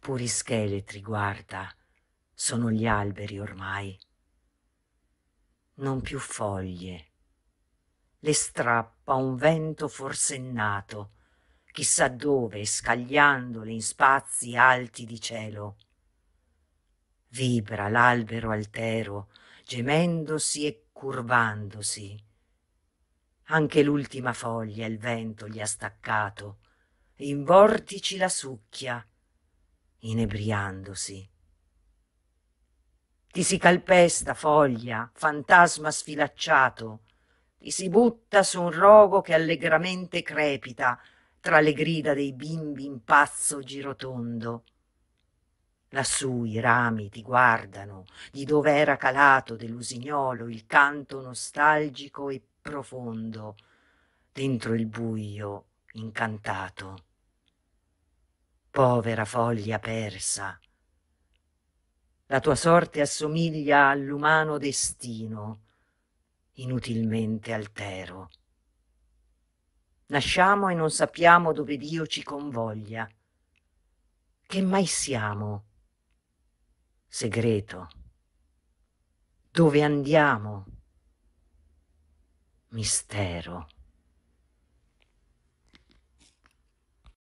puri scheletri, guarda, sono gli alberi ormai. Non più foglie. Le strappa un vento forsennato, chissà dove, scagliandole in spazi alti di cielo. Vibra l'albero altero, gemendosi e curvandosi. Anche l'ultima foglia il vento gli ha staccato, in vortici la succhia, inebriandosi. Ti si calpesta, foglia, fantasma sfilacciato, ti si butta su un rogo che allegramente crepita tra le grida dei bimbi in pazzo girotondo. Lassù i rami ti guardano, di dove era calato dell'usignolo il canto nostalgico e profondo, dentro il buio incantato povera foglia persa. La tua sorte assomiglia all'umano destino, inutilmente altero. Nasciamo e non sappiamo dove Dio ci convoglia. Che mai siamo? Segreto. Dove andiamo? Mistero.